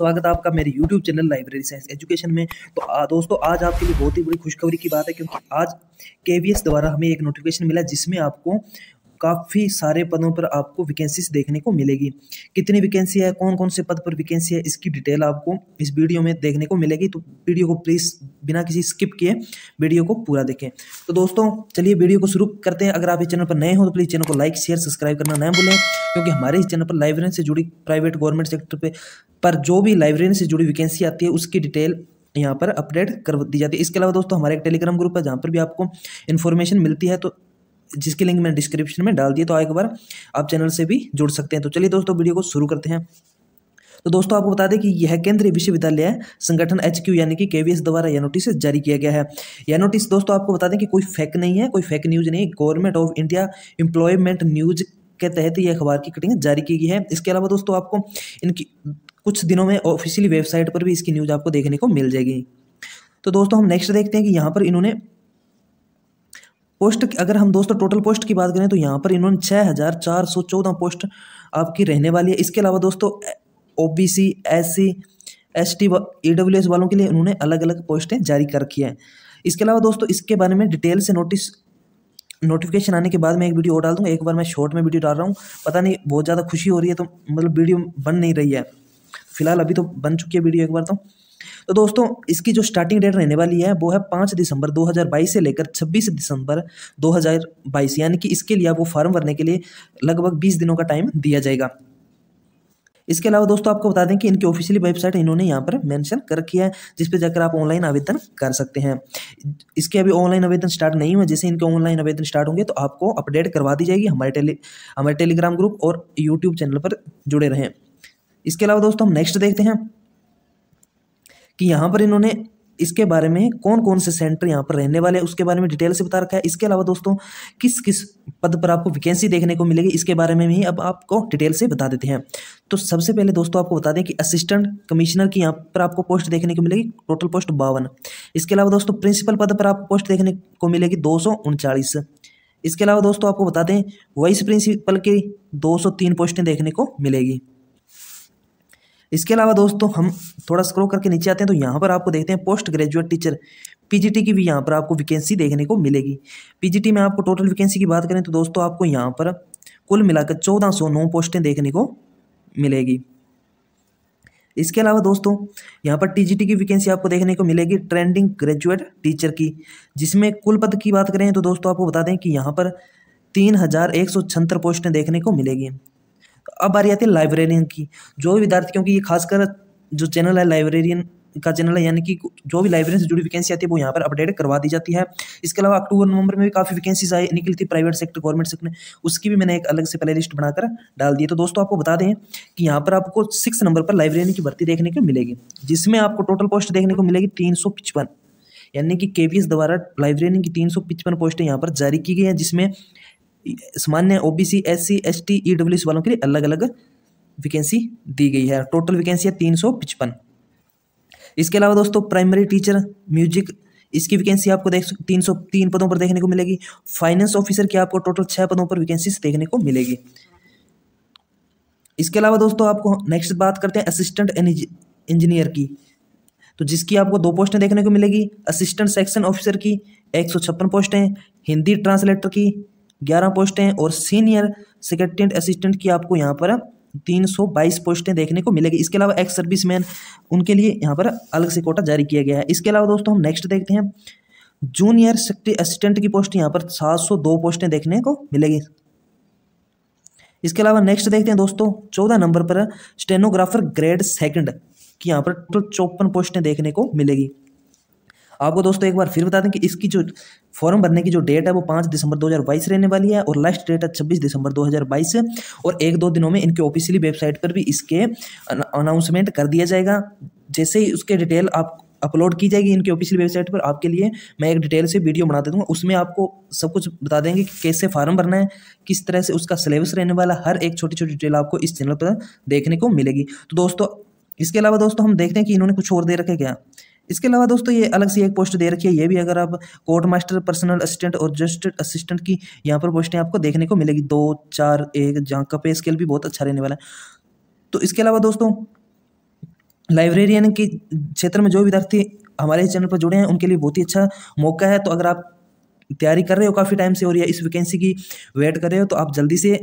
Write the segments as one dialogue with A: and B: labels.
A: स्वागत है आपका मेरे YouTube channel library science education में तो आ, दोस्तों आज आपके लिए बहुत ही बड़ी खुशखबरी की बात है क्योंकि आज के द्वारा हमें एक नोटिफिकेशन मिला जिसमें आपको काफ़ी सारे पदों पर आपको वैकेंसीज देखने को मिलेगी कितनी वैकेंसी है कौन कौन से पद पर वैकेंसी है इसकी डिटेल आपको इस वीडियो में देखने को मिलेगी तो वीडियो को प्लीज़ बिना किसी स्किप किए वीडियो को पूरा देखें तो दोस्तों चलिए वीडियो को शुरू करते हैं अगर आप इस चैनल पर नए हो तो प्लीज़ चैनल को लाइक शेयर सब्सक्राइब करना ना भूलें क्योंकि हमारे इस चैनल पर लाइब्रेरी से जुड़ी प्राइवेट गवर्नमेंट सेक्टर पर पर जो भी लाइब्रेरी से जुड़ी वैकेंसी आती है उसकी डिटेल यहाँ पर अपडेट कर दी जाती है इसके अलावा दोस्तों हमारे एक टेलीग्राम ग्रुप है जहाँ पर भी आपको इन्फॉर्मेशन मिलती है तो जिसकी लिंक मैंने डिस्क्रिप्शन में डाल दी तो एक बार आप चैनल से भी जुड़ सकते हैं तो चलिए दोस्तों वीडियो को शुरू करते हैं तो दोस्तों आपको बता दें कि यह केंद्रीय विश्वविद्यालय संगठन एच क्यू यानी कि एस द्वारा यह नोटिस जारी किया गया है यह नोटिस दोस्तों आपको बता दें कि कोई फेक नहीं है कोई फेक न्यूज़ नहीं government of India employment news के तहत यह अखबार की कटिंग जारी की गई है इसके अलावा दोस्तों आपको इनकी कुछ दिनों में ऑफिशियली वेबसाइट पर भी इसकी न्यूज़ आपको देखने को मिल जाएगी तो दोस्तों हम नेक्स्ट देखते हैं कि यहाँ पर इन्होंने पोस्ट अगर हम दोस्तों टोटल पोस्ट की बात करें तो यहाँ पर इन्होंने छः हज़ार चार सौ चौदह पोस्ट आपकी रहने वाली है इसके अलावा दोस्तों O B C S C S T E W S वालों के लिए उन्होंने अलग अलग पोस्टें जारी कर रखी हैं इसके अलावा दोस्तों इसके बारे में डिटेल से नोटिस नोटिफिकेशन आने के बाद मैं एक वीडियो और डाल दूँगा एक बार मैं शॉर्ट में वीडियो डाल रहा हूँ पता नहीं बहुत ज़्यादा खुशी हो रही है तो मतलब वीडियो बन नहीं रही है फिलहाल अभी तो बन चुकी है वीडियो एक बार तो तो दोस्तों इसकी जो स्टार्टिंग डेट रहने वाली है वो है पाँच दिसंबर 2022 से लेकर 26 दिसंबर 2022 यानी कि इसके लिए आपको फॉर्म भरने के लिए लगभग बीस दिनों का टाइम दिया जाएगा इसके अलावा दोस्तों आपको बता दें कि इनकी ऑफिशियली वेबसाइट इन्होंने यहाँ पर मेंशन कर रखी है जिस पर जाकर आप ऑनलाइन आवेदन कर सकते हैं इसके अभी ऑनलाइन आवेदन स्टार्ट नहीं हुए जैसे इनके ऑनलाइन आवेदन स्टार्ट होंगे तो आपको अपडेट करवा दी जाएगी हमारे टेली हमारे टेलीग्राम ग्रुप और यूट्यूब चैनल पर जुड़े रहें इसके अलावा दोस्तों हम नेक्स्ट देखते हैं कि यहाँ पर इन्होंने इसके बारे में कौन कौन से सेंटर यहाँ पर रहने वाले हैं उसके बारे में डिटेल से बता रखा है इसके अलावा दोस्तों किस किस पद पर आपको वैकेंसी देखने को मिलेगी इसके बारे में भी अब आपको डिटेल से बता देते हैं तो सबसे पहले दोस्तों आपको बता दें कि असिस्टेंट कमिश्नर की यहाँ पर आपको पोस्ट देखने को मिलेगी टोटल पोस्ट बावन इसके अलावा दोस्तों प्रिंसिपल पद पर आपको पोस्ट देखने को मिलेगी दो इसके अलावा दोस्तों आपको बता दें वाइस प्रिंसिपल की दो पोस्टें देखने को मिलेगी इसके अलावा दोस्तों हम थोड़ा स्क्रो करके नीचे आते हैं तो यहाँ पर आपको देखते हैं पोस्ट ग्रेजुएट टीचर पीजीटी की भी यहाँ पर आपको वैकेंसी देखने को मिलेगी पीजीटी में आपको टोटल वैकेंसी की बात करें तो दोस्तों आपको यहाँ पर कुल मिलाकर चौदह सौ नौ पोस्टें देखने को मिलेगी इसके अलावा दोस्तों यहाँ पर टीजीटी की वैकेंसी आपको देखने को मिलेगी ट्रेंडिंग ग्रेजुएट टीचर की जिसमें कुल पद की बात करें तो दोस्तों आपको बता दें कि यहाँ पर तीन हज़ार एक सौ छहत्तर पोस्टें देखने को मिलेगी अब रही आती है लाइब्रेरियन की जो भी विद्यार्थी क्योंकि ये खासकर जो चैनल है लाइब्रेरियन का चैनल है यानी कि जो भी लाइब्रेरी से जुड़ी वैकेंसी आती है वो यहाँ पर अपडेट करवा दी जाती है इसके अलावा अक्टूबर नवंबर में भी काफ़ी वैकेंसीज आई निकली थी प्राइवेट सेक्टर गवर्नमेंट सेक्टर में उसकी भी मैंने एक अलग से प्ले लिस्ट बनाकर डाल दी तो दोस्तों आपको बता दें कि यहाँ पर आपको सिक्स नंबर पर लाइब्रेरी की भर्ती देखने को मिलेगी जिसमें आपको टोटल पोस्ट देखने को मिलेगी तीन यानी कि के द्वारा लाइब्रेरी की तीन पोस्टें यहाँ पर जारी की गई हैं जिसमें सामान्य O B C C S S T E W EWS वालों के लिए अलग अलग वैकेंसी दी गई है टोटल वैकेंसी है तीन सौ पचपन इसके अलावा दोस्तों प्राइमरी टीचर म्यूजिक इसकी वैकेंसी आपको देख तीन सौ तीन पदों पर देखने को मिलेगी फाइनेंस ऑफिसर की आपको टोटल छः पदों पर वैकेंसी देखने को मिलेगी इसके अलावा दोस्तों आपको नेक्स्ट बात करते हैं असिस्टेंट इंजीनियर की तो जिसकी आपको दो पोस्टें देखने को मिलेगी असिस्टेंट सेक्शन ऑफिसर की एक सौ छप्पन पोस्टें हिंदी ट्रांसलेटर की ग्यारह पोस्टें हैं और सीनियर सेक्रेटरीट असिस्टेंट की आपको यहाँ पर तीन सौ बाईस पोस्टें देखने को मिलेगी इसके अलावा एक्स सर्विस मैन उनके लिए यहाँ पर अलग से कोटा जारी किया गया है इसके अलावा दोस्तों हम नेक्स्ट देखते हैं जूनियर सेक्रेटरी असिस्टेंट की पोस्ट यहाँ पर सात सौ दो पोस्टें देखने को मिलेगी इसके अलावा नेक्स्ट देखते हैं दोस्तों चौदह नंबर पर स्टेनोग्राफर ग्रेड सेकंड की यहाँ पर टोटल चौपन पोस्टें देखने को मिलेगी आपको दोस्तों एक बार फिर बता दें कि इसकी जो फॉर्म भरने की जो डेट है वो पाँच दिसंबर 2022 रहने वाली है और लास्ट डेट है छब्बीस दिसंबर 2022 और एक दो दिनों में इनके ऑफिशियली वेबसाइट पर भी इसके अनाउंसमेंट कर दिया जाएगा जैसे ही उसके डिटेल आप अपलोड की जाएगी इनकी ऑफिशियल वेबसाइट पर आपके लिए मैं एक डिटेल से वीडियो बना दे दूँगा उसमें आपको सब कुछ बता देंगे कि कैसे फार्म भरना है किस तरह से उसका सिलेबस रहने वाला हर एक छोटी छोटी डिटेल आपको इस चैनल पर देखने को मिलेगी तो दोस्तों इसके अलावा दोस्तों हम देखते हैं कि इन्होंने कुछ और दे रखे क्या इसके अलावा दोस्तों ये अलग से एक पोस्ट दे रखी है ये भी अगर आप कोर्ट मास्टर पर्सनल असिस्टेंट और जस्टिस असिस्टेंट की यहाँ पर पोस्टें आपको देखने को मिलेगी दो चार एक जहाँ का पे स्केल भी बहुत अच्छा रहने वाला है तो इसके अलावा दोस्तों लाइब्रेरियन के क्षेत्र में जो विद्यार्थी हमारे चैनल पर जुड़े हैं उनके लिए बहुत ही अच्छा मौका है तो अगर आप तैयारी कर रहे हो काफ़ी टाइम से और या इस वैकेंसी की वेट कर रहे हो तो आप जल्दी से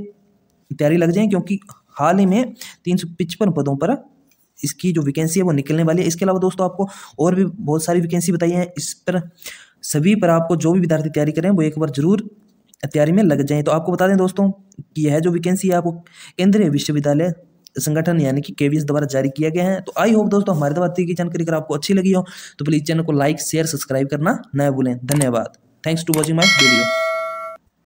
A: तैयारी लग जाए क्योंकि हाल ही में तीन सौ पचपन पदों पर इसकी जो वैकेंसी है वो निकलने वाली है इसके अलावा दोस्तों आपको और भी बहुत सारी वैकेंसी बताई है इस पर सभी पर आपको जो भी विद्यार्थी तैयारी करें वो एक बार जरूर तैयारी में लग जाएँ तो आपको बता दें दोस्तों कि यह जो वैकेंसी है आपको केंद्रीय विश्वविद्यालय संगठन यानी कि केवीएस द्वारा जारी किया गया है तो आई होप दोस्तों हमारे द्वारा की जानकारी अगर आपको अच्छी लगी हो तो प्लीज़ चैनल को लाइक शेयर सब्सक्राइब करना न भूलें धन्यवाद thanks to watching my video